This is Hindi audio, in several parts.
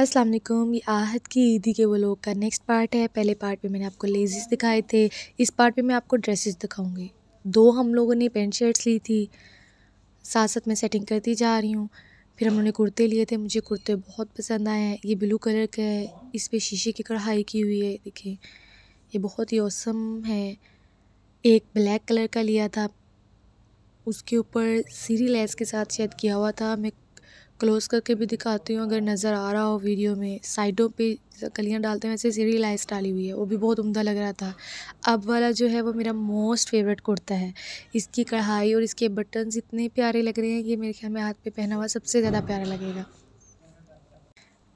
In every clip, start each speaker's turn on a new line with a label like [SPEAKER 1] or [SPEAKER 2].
[SPEAKER 1] अस्सलाम वालेकुम ये आहत की ईदी के वो लोग का नेक्स्ट पार्ट है पहले पार्ट में मैंने आपको लेजीज दिखाए थे इस पार्ट में मैं आपको ड्रेसेस दिखाऊंगी दो हम लोगों ने पेंट शर्ट्स ली थी साथ साथ मैं सेटिंग करती जा रही हूँ फिर हम लोगों ने कुर्ते लिए थे मुझे कुर्ते बहुत पसंद आए हैं ये ब्लू कलर का है इस पर शीशे की कढ़ाई की हुई है देखिए ये बहुत ही औसम है एक ब्लैक कलर का लिया था उसके ऊपर सीरी लेस के साथ शायद किया हुआ था मैं क्लोज़ करके भी दिखाती हूँ अगर नज़र आ रहा हो वीडियो में साइडों पे कलियाँ डालते हैं वैसे सीरी लाइस डाली हुई है वो भी बहुत उम्दा लग रहा था अब वाला जो है वो मेरा मोस्ट फेवरेट कुर्ता है इसकी कढ़ाई और इसके बटन्स इतने प्यारे लग रहे हैं कि मेरे ख्याल में हाथ पे पहना हुआ सबसे ज़्यादा प्यारा लगेगा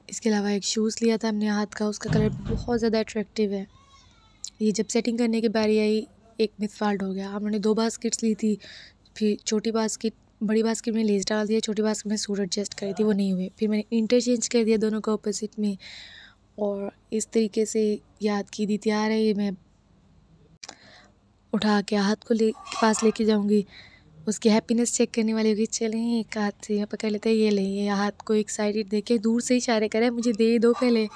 [SPEAKER 1] इसके अलावा एक शूज़ लिया था हमने हाथ का उसका कलर बहुत ज़्यादा अट्रैक्टिव है ये जब सेटिंग करने के बारी आई एक मिसफाल्ट हो गया हमने दो बास्किट्स ली थी फिर छोटी बास्किट बड़ी बास्केट में लेस डाल दिया छोटी बास्केट में सूट एडजस्ट करी थी वो नहीं हुए फिर मैंने इंटरचेंज कर दिया दोनों को अपोजिट में और इस तरीके से याद की दी तैयार है ये मैं उठा के हाथ को ले पास लेके जाऊँगी उसकी हैप्पीनेस चेक करने वाली होगी चले एक हाथ से पकड़ लेते हैं ये ले हाथ को एक्साइटेड देखे दूर से ही इशारे करें मुझे दे दो पहले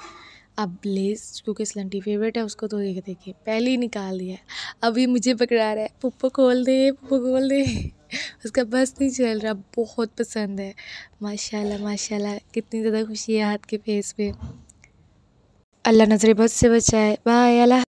[SPEAKER 1] अब लेस क्योंकि स्लंटी फेवरेट है उसको तो देख देखिए पहले ही निकाल दिया अभी मुझे पकड़ा रहा है पुप्पो खोल दे पुप्पो खोल दे उसका बस नहीं चल रहा बहुत पसंद है माशाल्लाह माशाल्लाह कितनी ज़्यादा खुशी है हाथ के फेस पे अल्लाह नजरे बस से बचाए बाय अल्लाह